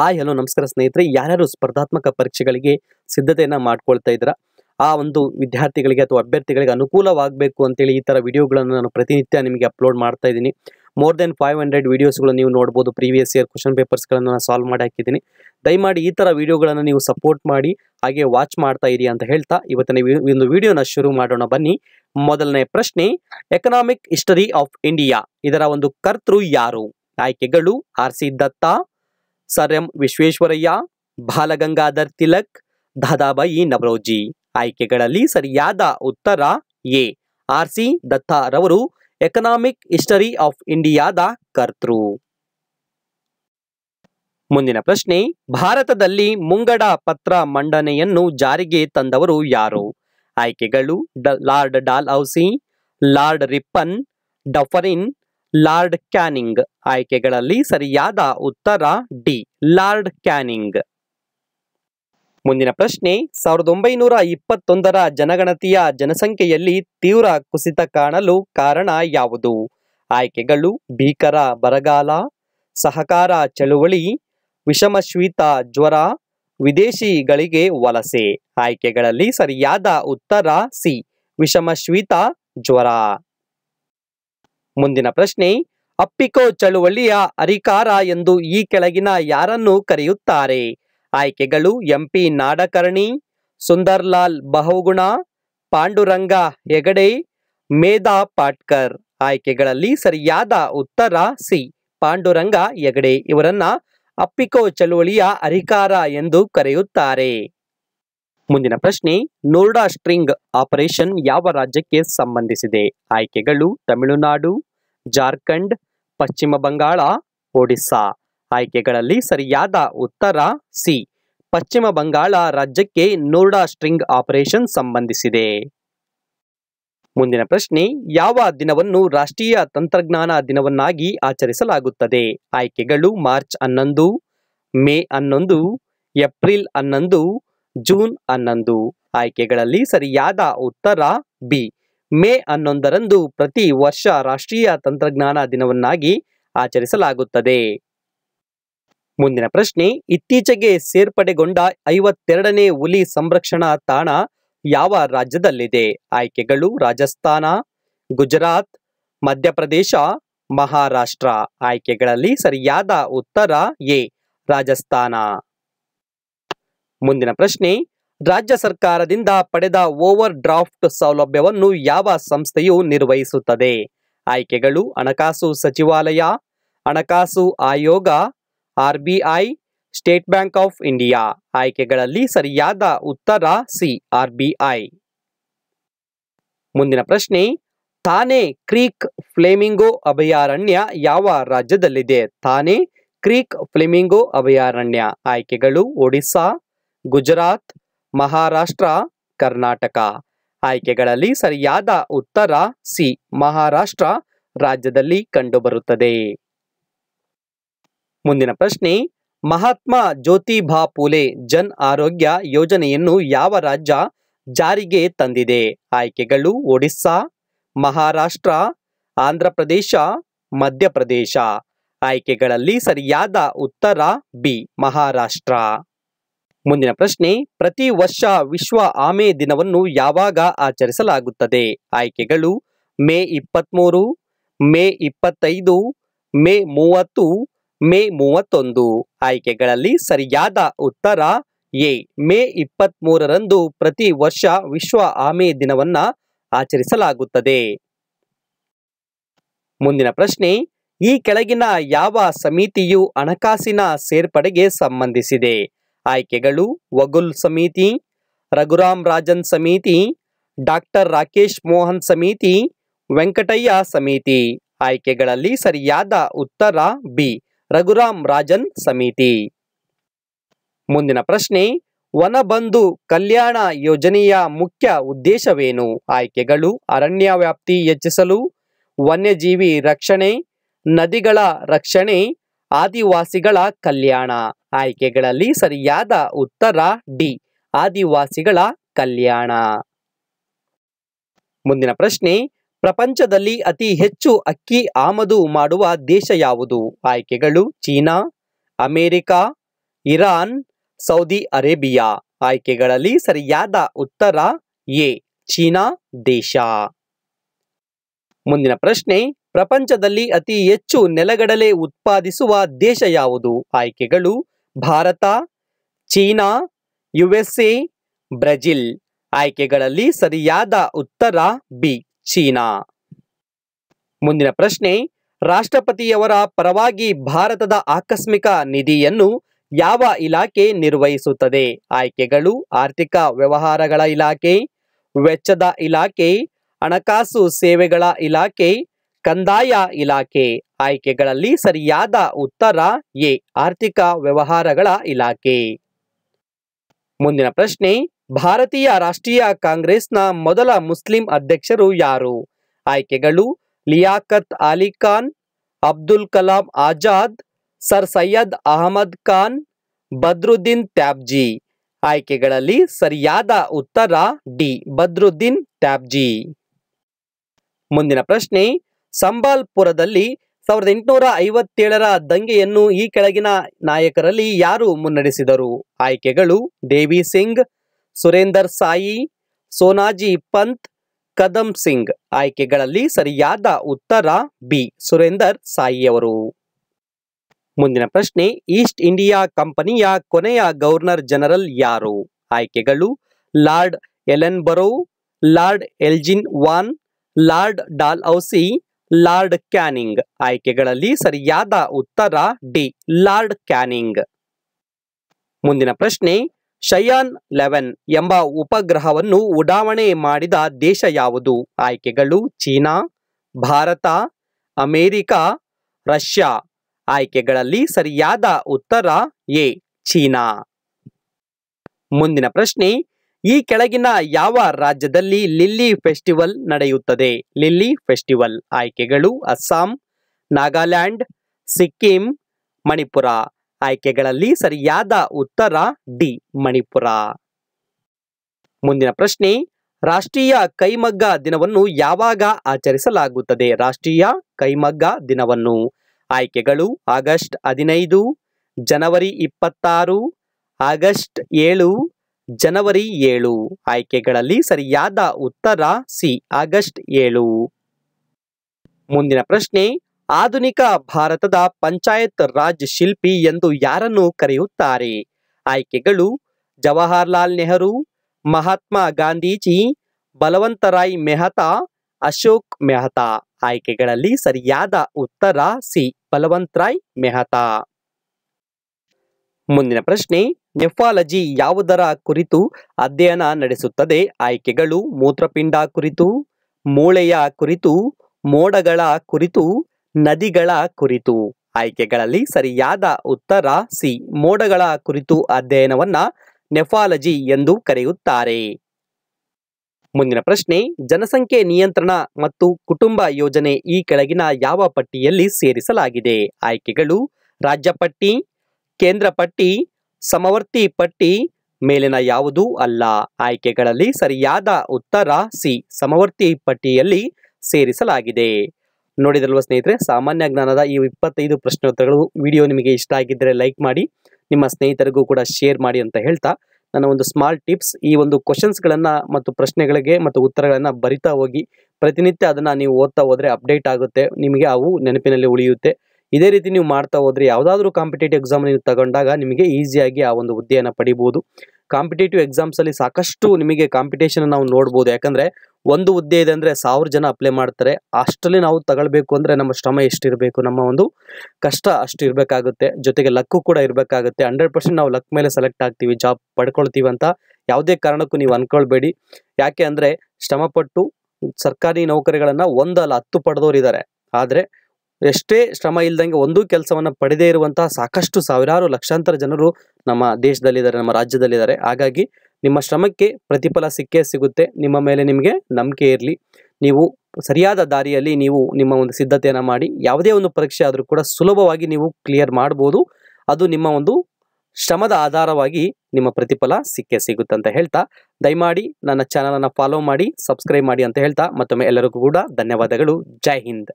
hi hello ನಮಸ್ಕಾರ ಸ್ನೇಹಿತರೆ ಯಾರ್ಯಾರು ಸ್ಪರ್ಧಾತ್ಮಕ ಪರೀಕ್ಷೆಗಳಿಗೆ ಸಿದ್ಧತೆಯನ್ನು ಮಾಡ್ಕೊಳ್ತಾ ಇದ್ದೀರಾ ಆ ಒಂದು ವಿದ್ಯಾರ್ಥಿಗಳಿಗೆ ಅಥವಾ ಅಭ್ಯರ್ಥಿಗಳಿಗೆ ಅನುಕೂಲವಾಗಬೇಕು ಅಂತೇಳಿ ಈ ಥರ ವಿಡಿಯೋಗಳನ್ನು ನಾನು ಪ್ರತಿನಿತ್ಯ ನಿಮಗೆ ಅಪ್ಲೋಡ್ ಮಾಡ್ತಾ ಇದ್ದೀನಿ ಮೋರ್ ದೆನ್ ಫೈವ್ ಹಂಡ್ರೆಡ್ ವೀಡಿಯೋಸ್ಗಳು ನೀವು ನೋಡ್ಬೋದು ಪ್ರೀವಿಯಸ್ ಇಯರ್ ಕ್ವಶನ್ ಪೇಪರ್ಸ್ಗಳನ್ನು ನಾನು ಸಾಲ್ವ್ ಮಾಡಿ ಹಾಕಿದ್ದೀನಿ ದಯಮಾಡಿ ಈ ಥರ ವೀಡಿಯೋಗಳನ್ನು ನೀವು ಸಪೋರ್ಟ್ ಮಾಡಿ ಹಾಗೆ ವಾಚ್ ಮಾಡ್ತಾ ಇರಿ ಅಂತ ಹೇಳ್ತಾ ಇವತ್ತಿನ ಒಂದು ವಿಡಿಯೋನ ಶುರು ಮಾಡೋಣ ಬನ್ನಿ ಮೊದಲನೇ ಪ್ರಶ್ನೆ ಎಕನಾಮಿಕ್ ಹಿಸ್ಟರಿ ಆಫ್ ಇಂಡಿಯಾ ಇದರ ಒಂದು ಕರ್ತೃ ಯಾರು ಆಯ್ಕೆಗಳು R C Dutta sir M Visvesvaraya Balagangadhar Tilak Dadabhai Naoroji ಆಯ್ಕೆಗಳಲ್ಲಿ ಸರಿಯಾದ ಉತ್ತರ ಎ ಆರ್ ಸಿ ದತ್ತಾರವರು ಎಕನಾಮಿಕ್ ಹಿಸ್ಟರಿ ಆಫ್ ಇಂಡಿಯಾದ ಕರ್ತೃ ಮುಂದಿನ ಪ್ರಶ್ನೆ ಭಾರತದಲ್ಲಿ ಮುಂಗಡ ಪತ್ರ ಮಂಡನೆಯನ್ನು ಜಾರಿಗೆ ತಂದವರು ಯಾರು ಆಯ್ಕೆಗಳು Lord Dalhousie Lord Ripon Dufferin Lord Canning ಆಯ್ಕೆಗಳಲ್ಲಿ ಸರಿಯಾದ ಉತ್ತರ ಡಿ ಲಾರ್ಡ್ ಕ್ಯಾನಿಂಗ್ ಮುಂದಿನ ಪ್ರಶ್ನೆ ಸಾವಿರದ ಒಂಬೈನೂರ ಇಪ್ಪತ್ತೊಂದರ ಜನಗಣತಿಯ ಜನಸಂಖ್ಯೆಯಲ್ಲಿ ತೀವ್ರ ಕುಸಿತ ಕಾಣಲು ಕಾರಣ ಯಾವುದು ಆಯ್ಕೆಗಳು ಭೀಕರ ಬರಗಾಲ ಸಹಕಾರ ಚಳುವಳಿ ವಿಷಮಶ್ವೀತ ಜ್ವರ ವಿದೇಶಿಗಳಿಗೆ ವಲಸೆ ಆಯ್ಕೆಗಳಲ್ಲಿ ಸರಿಯಾದ ಉತ್ತರ ಸಿ ವಿಷಮಶ್ವೀತ ಜ್ವರ ಮುಂದಿನ ಪ್ರಶ್ನೆ ಅಪ್ಪಿಕೋ ಚಳುವಳಿಯ ಅರಿಕಾರ ಎಂದು ಈ ಕೆಳಗಿನ ಯಾರನ್ನು ಕರೆಯುತ್ತಾರೆ ಆಯ್ಕೆಗಳು ಎಂಪಿ ನಾಡಕರ್ಣಿ ಸುಂದರ್ಲಾಲ್ ಬಹುಗುಣ ಪಾಂಡುರಂಗ ಹೆಗಡೆ ಮೇಧಾ ಪಾಟ್ಕರ್ ಆಯ್ಕೆಗಳಲ್ಲಿ ಸರಿಯಾದ ಉತ್ತರ ಸಿ ಪಾಂಡುರಂಗ ಹೆಗಡೆ ಇವರನ್ನ ಅಪ್ಪಿಕೋ ಚಳುವಳಿಯ ಅರಿಕಾರ ಎಂದು ಕರೆಯುತ್ತಾರೆ ಮುಂದಿನ ಪ್ರಶ್ನೆ ನೋರ್ಡಾ ಸ್ಟ್ರಿಂಗ್ ಆಪರೇಷನ್ ಯಾವ ರಾಜ್ಯಕ್ಕೆ ಸಂಬಂಧಿಸಿದೆ ಆಯ್ಕೆಗಳು ತಮಿಳುನಾಡು ಜಾರ್ಖಂಡ್ ಪಶ್ಚಿಮ ಬಂಗಾಳ ಒಡಿಸ್ಸಾ ಆಯ್ಕೆಗಳಲ್ಲಿ ಸರಿಯಾದ ಉತ್ತರ ಸಿ ಪಶ್ಚಿಮ ಬಂಗಾಳ ರಾಜ್ಯಕ್ಕೆ ನೋರ್ಡಾ ಸ್ಟ್ರಿಂಗ್ ಆಪರೇಷನ್ ಸಂಬಂಧಿಸಿದೆ ಮುಂದಿನ ಪ್ರಶ್ನೆ ಯಾವ ದಿನವನ್ನು ರಾಷ್ಟ್ರೀಯ ತಂತ್ರಜ್ಞಾನ ದಿನವನ್ನಾಗಿ ಆಚರಿಸಲಾಗುತ್ತದೆ ಆಯ್ಕೆಗಳು ಮಾರ್ಚ್ ಹನ್ನೊಂದು ಮೇ ಹನ್ನೊಂದು ಏಪ್ರಿಲ್ ಹನ್ನೊಂದು ಜೂನ್ ಹನ್ನೊಂದು ಆಯ್ಕೆಗಳಲ್ಲಿ ಸರಿಯಾದ ಉತ್ತರ ಬಿ ಮೇ ಹನ್ನೊಂದರಂದು ಪ್ರತಿ ವರ್ಷ ರಾಷ್ಟ್ರೀಯ ತಂತ್ರಜ್ಞಾನ ದಿನವನ್ನಾಗಿ ಆಚರಿಸಲಾಗುತ್ತದೆ ಮುಂದಿನ ಪ್ರಶ್ನೆ ಇತ್ತೀಚೆಗೆ ಸೇರ್ಪಡೆಗೊಂಡ ಐವತ್ತೆರಡನೇ ಹುಲಿ ಸಂರಕ್ಷಣಾ ತಾಣ ಯಾವ ರಾಜ್ಯದಲ್ಲಿದೆ ಆಯ್ಕೆಗಳು ರಾಜಸ್ಥಾನ ಗುಜರಾತ್ ಮಧ್ಯಪ್ರದೇಶ ಮಹಾರಾಷ್ಟ್ರ ಆಯ್ಕೆಗಳಲ್ಲಿ ಸರಿಯಾದ ಉತ್ತರ ಎ ರಾಜಸ್ಥಾನ ಮುಂದಿನ ಪ್ರಶ್ನೆ ರಾಜ್ಯ ಸರ್ಕಾರದಿಂದ ಪಡೆದ ಓವರ್ ಡ್ರಾಫ್ಟ್ ಸೌಲಭ್ಯವನ್ನು ಯಾವ ಸಂಸ್ಥೆಯು ನಿರ್ವಹಿಸುತ್ತದೆ ಆಯ್ಕೆಗಳು ಹಣಕಾಸು ಸಚಿವಾಲಯ ಹಣಕಾಸು ಆಯೋಗ RBI state bank of India ಆಯ್ಕೆಗಳಲ್ಲಿ ಸರಿಯಾದ ಉತ್ತರ ಸಿ ಆರ್ಬಿಐ ಮುಂದಿನ ಪ್ರಶ್ನೆ ತಾನೆ ಕ್ರೀಕ್ ಫ್ಲೇಮಿಂಗೋ ಅಭಯಾರಣ್ಯ ಯಾವ ರಾಜ್ಯದಲ್ಲಿದೆ ತಾನೆ ಕ್ರೀಕ್ ಫ್ಲೇಮಿಂಗೋ ಅಭಯಾರಣ್ಯ ಆಯ್ಕೆಗಳು ಒಡಿಸ್ಸಾ ಗುಜರಾತ್ ಮಹಾರಾಷ್ಟ್ರ ಕರ್ನಾಟಕ ಆಯ್ಕೆಗಳಲ್ಲಿ ಸರಿಯಾದ ಉತ್ತರ ಸಿ ಮಹಾರಾಷ್ಟ್ರ ರಾಜ್ಯದಲ್ಲಿ ಕಂಡುಬರುತ್ತದೆ ಮುಂದಿನ ಪ್ರಶ್ನೆ ಮಹಾತ್ಮ ಜ್ಯೋತಿಬಾ ಪೂಲೆ ಜನ್ ಆರೋಗ್ಯ ಯೋಜನೆಯನ್ನು ಯಾವ ರಾಜ್ಯ ಜಾರಿಗೆ ತಂದಿದೆ ಆಯ್ಕೆಗಳು ಒಡಿಸ್ಸಾ ಮಹಾರಾಷ್ಟ್ರ ಆಂಧ್ರಪ್ರದೇಶ ಮಧ್ಯಪ್ರದೇಶ ಆಯ್ಕೆಗಳಲ್ಲಿ ಸರಿಯಾದ ಉತ್ತರ ಬಿ ಮಹಾರಾಷ್ಟ್ರ ಮುಂದಿನ ಪ್ರಶ್ನೆ ಪ್ರತಿ ವರ್ಷ ವಿಶ್ವ ಆಮೆ ದಿನವನ್ನು ಯಾವಾಗ ಆಚರಿಸಲಾಗುತ್ತದೆ ಆಯ್ಕೆಗಳು ಮೇ ಮೂರು ಮೇ ಇಪ್ಪತ್ತೈದು ಮೇ ಮೂವತ್ತು ಮೇ ಮೂವತ್ತೊಂದು ಆಯ್ಕೆಗಳಲ್ಲಿ ಸರಿಯಾದ ಉತ್ತರ ಎ ಮೇ ಮೂರರಂದು ಪ್ರತಿ ವರ್ಷ ವಿಶ್ವ ಆಮೆ ದಿನವನ್ನ ಆಚರಿಸಲಾಗುತ್ತದೆ ಮುಂದಿನ ಪ್ರಶ್ನೆ ಈ ಕೆಳಗಿನ ಯಾವ ಸಮಿತಿಯು ಹಣಕಾಸಿನ ಸೇರ್ಪಡೆಗೆ ಸಂಬಂಧಿಸಿದೆ ಆಯ್ಕೆಗಳು ವಗುಲ್ ಸಮಿತಿ ರಘುರಾಮ್ ರಾಜನ್ ಸಮಿತಿ ಡಾಕ್ಟರ್ ರಾಕೇಶ್ ಮೋಹನ್ ಸಮಿತಿ ವೆಂಕಟಯ್ಯ ಸಮಿತಿ ಆಯ್ಕೆಗಳಲ್ಲಿ ಸರಿಯಾದ ಉತ್ತರ ಬಿ ರಘುರಾಮ್ ರಾಜನ್ ಸಮಿತಿ ಮುಂದಿನ ಪ್ರಶ್ನೆ ವನಬಂಧು ಕಲ್ಯಾಣ ಯೋಜನೆಯ ಮುಖ್ಯ ಉದ್ದೇಶವೇನು ಆಯ್ಕೆಗಳು ಅರಣ್ಯ ವ್ಯಾಪ್ತಿ ಹೆಚ್ಚಿಸಲು ವನ್ಯಜೀವಿ ರಕ್ಷಣೆ ನದಿಗಳ ರಕ್ಷಣೆ ಆದಿವಾಸಿಗಳ ಕಲ್ಯಾಣ ಆಯ್ಕೆಗಳಲ್ಲಿ ಸರಿಯಾದ ಉತ್ತರ ಡಿ ಆದಿವಾಸಿಗಳ ಕಲ್ಯಾಣ ಮುಂದಿನ ಪ್ರಶ್ನೆ ಪ್ರಪಂಚದಲ್ಲಿ ಅತಿ ಹೆಚ್ಚು ಅಕ್ಕಿ ಆಮದು ಮಾಡುವ ದೇಶ ಯಾವುದು ಆಯ್ಕೆಗಳು China America Iran Saudi Arabia ಆಯ್ಕೆಗಳಲ್ಲಿ ಸರಿಯಾದ ಉತ್ತರ ಎ ಚೀನಾ ದೇಶ ಮುಂದಿನ ಪ್ರಶ್ನೆ ಪ್ರಪಂಚದಲ್ಲಿ ಅತಿ ಹೆಚ್ಚು ನೆಲಗಡಲೆ ಉತ್ಪಾದಿಸುವ ದೇಶ ಯಾವುದು ಆಯ್ಕೆಗಳು Bharat China U S A Brazil ಆಯ್ಕೆಗಳಲ್ಲಿ ಸರಿಯಾದ ಉತ್ತರ ಬಿ ಚೀನಾ ಮುಂದಿನ ಪ್ರಶ್ನೆ ರಾಷ್ಟ್ರಪತಿಯವರ ಪರವಾಗಿ ಭಾರತದ ಆಕಸ್ಮಿಕ ನಿಧಿಯನ್ನು ಯಾವ ಇಲಾಖೆ ನಿರ್ವಹಿಸುತ್ತದೆ ಆಯ್ಕೆಗಳು ಆರ್ಥಿಕ ವ್ಯವಹಾರಗಳ ಇಲಾಖೆ ವೆಚ್ಚದ ಇಲಾಖೆ ಹಣಕಾಸು ಸೇವೆಗಳ ಇಲಾಖೆ ಕಂದಾಯ ಇಲಾಖೆ ಆಯ್ಕೆಗಳಲ್ಲಿ ಸರಿಯಾದ ಉತ್ತರ ಎ ಆರ್ಥಿಕ ವ್ಯವಹಾರಗಳ ಇಲಾಖೆ ಮುಂದಿನ ಪ್ರಶ್ನೆ ಭಾರತೀಯ ರಾಷ್ಟ್ರೀಯ ಕಾಂಗ್ರೆಸ್ನ ಮೊದಲ ಮುಸ್ಲಿಂ ಅಧ್ಯಕ್ಷರು ಯಾರು ಆಯ್ಕೆಗಳು ಲಿಯಾಕತ್ ಅಲಿ ಖಾನ್ ಅಬ್ದುಲ್ ಕಲಾಂ ಆಜಾದ್ ಸರ್ ಸೈಯದ್ ಅಹಮದ್ ಖಾನ್ ಬದ್ರುದ್ದೀನ್ ತ್ಯಾಬ್ಜಿ ಆಯ್ಕೆಗಳಲ್ಲಿ ಸರಿಯಾದ ಉತ್ತರ ಡಿ ಬದ್ರುದ್ದೀನ್ ತ್ಯಾಬ್ಜಿ ಮುಂದಿನ ಪ್ರಶ್ನೆ ಸಂಬಾಲ್ಪುರದಲ್ಲಿ ಸಾವಿರದ ಎಂಟುನೂರ ಐವತ್ತೇಳರ ದಂಗೆಯನ್ನು ಈ ಕೆಳಗಿನ ನಾಯಕರಲ್ಲಿ ಯಾರು ಮುನ್ನಡೆಸಿದರು ಆಯ್ಕೆಗಳು ದೇವಿ ಸಿಂಗ್ ಸುರೇಂದರ್ ಸಾಯಿ ಸೋನಾಜಿ ಪಂತ್ ಕದಂ ಸಿಂಗ್ ಆಯ್ಕೆಗಳಲ್ಲಿ ಸರಿಯಾದ ಉತ್ತರ ಬಿ ಸುರೇಂದರ್ ಸಾಯಿಯವರು ಮುಂದಿನ ಪ್ರಶ್ನೆ ಈಸ್ಟ್ ಇಂಡಿಯಾ ಕಂಪನಿಯ ಕೊನೆಯ ಗವರ್ನರ್ ಜನರಲ್ ಯಾರು ಆಯ್ಕೆಗಳು Lord Barrow Lord Elgin one Lord Dalhousie Lord Canning ಆಯ್ಕೆಗಳಲ್ಲಿ ಸರಿಯಾದ ಉತ್ತರ ಡಿ ಲಾರ್ಡ್ ಕ್ಯಾನಿಂಗ್ ಮುಂದಿನ ಪ್ರಶ್ನೆ ಶಯಾನ್ ಲೆವೆನ್ ಎಂಬ ಉಪಗ್ರಹವನ್ನು ಉಡಾವಣೆ ಮಾಡಿದ ದೇಶ ಯಾವುದು ಆಯ್ಕೆಗಳು ಚೀನಾ ಭಾರತ ಅಮೇರಿಕಾ ರಷ್ಯಾ ಆಯ್ಕೆಗಳಲ್ಲಿ ಸರಿಯಾದ ಉತ್ತರ ಎ ಚೀನಾ ಮುಂದಿನ ಪ್ರಶ್ನೆ ಈ ಕೆಳಗಿನ ಯಾವ ರಾಜ್ಯದಲ್ಲಿ ಲಿಲ್ಲಿ ಫೆಸ್ಟಿವಲ್ ನಡೆಯುತ್ತದೆ ಲಿಲ್ಲಿ ಫೆಸ್ಟಿವಲ್ ಆಯ್ಕೆಗಳು ಅಸ್ಸಾಂ ನಾಗಾಲ್ಯಾಂಡ್ ಸಿಕ್ಕಿಂ ಮಣಿಪುರ ಆಯ್ಕೆಗಳಲ್ಲಿ ಸರಿಯಾದ ಉತ್ತರ ಡಿ ಮಣಿಪುರ ಮುಂದಿನ ಪ್ರಶ್ನೆ ರಾಷ್ಟ್ರೀಯ ಕೈಮಗ್ಗ ದಿನವನ್ನು ಯಾವಾಗ ಆಚರಿಸಲಾಗುತ್ತದೆ ರಾಷ್ಟ್ರೀಯ ಕೈಮಗ್ಗ ದಿನವನ್ನು ಆಯ್ಕೆಗಳು ಆಗಸ್ಟ್ ಹದಿನೈದು ಜನವರಿ ಇಪ್ಪತ್ತಾರು ಆಗಸ್ಟ್ ಏಳು ಜನವರಿ ಏಳು ಆಯ್ಕೆಗಳಲ್ಲಿ ಸರಿಯಾದ ಉತ್ತರ ಸಿ ಆಗಸ್ಟ್ ಏಳು ಮುಂದಿನ ಪ್ರಶ್ನೆ ಆಧುನಿಕ ಭಾರತದ ಪಂಚಾಯತ್ ರಾಜ್ ಶಿಲ್ಪಿ ಎಂದು ಯಾರನ್ನು ಕರೆಯುತ್ತಾರೆ ಆಯ್ಕೆಗಳು ಜವಾಹರ್ಲಾಲ್ ನೆಹರು ಮಹಾತ್ಮ ಗಾಂಧೀಜಿ ಬಲವಂತರಾಯ್ ಮೆಹತಾ ಅಶೋಕ್ ಮೆಹತಾ ಆಯ್ಕೆಗಳಲ್ಲಿ ಸರಿಯಾದ ಉತ್ತರ ಸಿ ಬಲವಂತರಾಯ್ ಮೆಹತಾ ಮುಂದಿನ ಪ್ರಶ್ನೆ ನೆಫಾಲಜಿ ಯಾವುದರ ಕುರಿತು ಅಧ್ಯಯನ ನಡೆಸುತ್ತದೆ ಆಯ್ಕೆಗಳು ಮೂತ್ರಪಿಂಡ ಕುರಿತು ಮೂಳೆಯ ಕುರಿತು ಮೋಡಗಳ ಕುರಿತು ನದಿಗಳ ಕುರಿತು ಆಯ್ಕೆಗಳಲ್ಲಿ ಸರಿಯಾದ ಉತ್ತರ ಸಿ ಮೋಡಗಳ ಕುರಿತು ಅಧ್ಯಯನವನ್ನ ನೆಫಾಲಜಿ ಎಂದು ಕರೆಯುತ್ತಾರೆ ಮುಂದಿನ ಪ್ರಶ್ನೆ ಜನಸಂಖ್ಯೆ ನಿಯಂತ್ರಣ ಮತ್ತು ಕುಟುಂಬ ಯೋಜನೆ ಈ ಕೆಳಗಿನ ಯಾವ ಪಟ್ಟಿಯಲ್ಲಿ ಸೇರಿಸಲಾಗಿದೆ ಆಯ್ಕೆಗಳು ರಾಜ್ಯ ಪಟ್ಟಿ ಕೇಂದ್ರ ಪಟ್ಟಿ ಸಮವರ್ತಿ ಪಟ್ಟಿ ಮೇಲಿನ ಯಾವುದೂ ಅಲ್ಲ ಆಯ್ಕೆಗಳಲ್ಲಿ ಸರಿಯಾದ ಉತ್ತರ ಸಿ ಸಮವರ್ತಿ ಪಟ್ಟಿಯಲ್ಲಿ ಸೇರಿಸಲಾಗಿದೆ ನೋಡಿದಲ್ವ ಸ್ನೇಹಿತರೆ ಸಾಮಾನ್ಯ ಜ್ಞಾನದ ಈ ಇಪ್ಪತ್ತೈದು ಪ್ರಶ್ನೋತ್ತರಗಳು ವಿಡಿಯೋ ನಿಮಗೆ ಇಷ್ಟ ಆಗಿದ್ದರೆ ಲೈಕ್ ಮಾಡಿ ನಿಮ್ಮ ಸ್ನೇಹಿತರಿಗೂ ಕೂಡ ಶೇರ್ ಮಾಡಿ ಅಂತ ಹೇಳ್ತಾ ನನ್ನ ಒಂದು ಸ್ಮಾಲ್ ಟಿಪ್ಸ್ ಈ ಒಂದು ಕ್ವಶನ್ಸ್ಗಳನ್ನು ಮತ್ತು ಪ್ರಶ್ನೆಗಳಿಗೆ ಮತ್ತು ಉತ್ತರಗಳನ್ನು ಬರಿತಾ ಹೋಗಿ ಪ್ರತಿನಿತ್ಯ ಅದನ್ನು ನೀವು ಓದ್ತಾ ಹೋದರೆ ಅಪ್ಡೇಟ್ ಆಗುತ್ತೆ ನಿಮಗೆ ಅವು ನೆನಪಿನಲ್ಲಿ ಉಳಿಯುತ್ತೆ ಇದೇ ರೀತಿ ನೀವು ಮಾಡ್ತಾ ಹೋದ್ರೆ ಯಾವುದಾದ್ರೂ ಕಾಂಪಿಟೇಟಿವ್ ಎಕ್ಸಾಮ್ ನೀವು ತಗೊಂಡಾಗ ನಿಮಗೆ ಈಸಿಯಾಗಿ ಆ ಒಂದು ಹುದ್ದೆಯನ್ನು ಪಡಿಬೋದು ಕಾಂಪಿಟೇಟಿವ್ ಎಕ್ಸಾಮ್ಸಲ್ಲಿ ಸಾಕಷ್ಟು ನಿಮಗೆ ಕಾಂಪಿಟೇಷನ್ ನಾವು ನೋಡ್ಬೋದು ಯಾಕಂದರೆ ಒಂದು ಹುದ್ದೆ ಇದೆ ಅಂದರೆ ಸಾವಿರ ಜನ ಅಪ್ಲೈ ಮಾಡ್ತಾರೆ ಅಷ್ಟರಲ್ಲಿ ನಾವು ತಗೊಳ್ಬೇಕು ಅಂದರೆ ನಮ್ಮ ಶ್ರಮ ಎಷ್ಟಿರಬೇಕು ನಮ್ಮ ಒಂದು ಕಷ್ಟ ಅಷ್ಟು ಇರಬೇಕಾಗುತ್ತೆ ಜೊತೆಗೆ ಲಕ್ಕು ಕೂಡ ಇರಬೇಕಾಗುತ್ತೆ ಹಂಡ್ರೆಡ್ ಪರ್ಸೆಂಟ್ ನಾವು ಲಕ್ ಮೇಲೆ ಸೆಲೆಕ್ಟ್ ಆಗ್ತೀವಿ ಜಾಬ್ ಪಡ್ಕೊಳ್ತೀವಿ ಅಂತ ಯಾವುದೇ ಕಾರಣಕ್ಕೂ ನೀವು ಅಂದ್ಕೊಳ್ಬೇಡಿ ಯಾಕೆ ಅಂದರೆ ಶ್ರಮಪಟ್ಟು ಸರ್ಕಾರಿ ನೌಕರಿಗಳನ್ನು ಒಂದಲ್ಲ ಹತ್ತು ಪಡೆದವರು ಇದ್ದಾರೆ ಆದರೆ ಎಷ್ಟೇ ಶ್ರಮ ಇಲ್ಲದಂಗೆ ಒಂದು ಕೆಲಸವನ್ನು ಪಡೆದೇ ಇರುವಂತಹ ಸಾಕಷ್ಟು ಸಾವಿರಾರು ಲಕ್ಷಾಂತರ ಜನರು ನಮ್ಮ ದೇಶದಲ್ಲಿದ್ದಾರೆ ನಮ್ಮ ರಾಜ್ಯದಲ್ಲಿದ್ದಾರೆ ಹಾಗಾಗಿ ನಿಮ್ಮ ಶ್ರಮಕ್ಕೆ ಪ್ರತಿಫಲ ಸಿಕ್ಕೇ ಸಿಗುತ್ತೆ ನಿಮ್ಮ ಮೇಲೆ ನಿಮಗೆ ನಂಬಿಕೆ ಇರಲಿ ನೀವು ಸರಿಯಾದ ದಾರಿಯಲ್ಲಿ ನೀವು ನಿಮ್ಮ ಒಂದು ಸಿದ್ಧತೆಯನ್ನು ಮಾಡಿ ಯಾವುದೇ ಒಂದು ಪರೀಕ್ಷೆ ಆದರೂ ಕೂಡ ಸುಲಭವಾಗಿ ನೀವು ಕ್ಲಿಯರ್ ಮಾಡ್ಬೋದು ಅದು ನಿಮ್ಮ ಒಂದು ಶ್ರಮದ ಆಧಾರವಾಗಿ ನಿಮ್ಮ ಪ್ರತಿಫಲ ಸಿಕ್ಕೇ ಸಿಗುತ್ತೆ ಅಂತ ಹೇಳ್ತಾ ದಯಮಾಡಿ ನನ್ನ ಚಾನಲನ್ನು ಫಾಲೋ ಮಾಡಿ ಸಬ್ಸ್ಕ್ರೈಬ್ ಮಾಡಿ ಅಂತ ಹೇಳ್ತಾ ಮತ್ತೊಮ್ಮೆ ಎಲ್ಲರಿಗೂ ಕೂಡ ಧನ್ಯವಾದಗಳು ಜೈ ಹಿಂದ್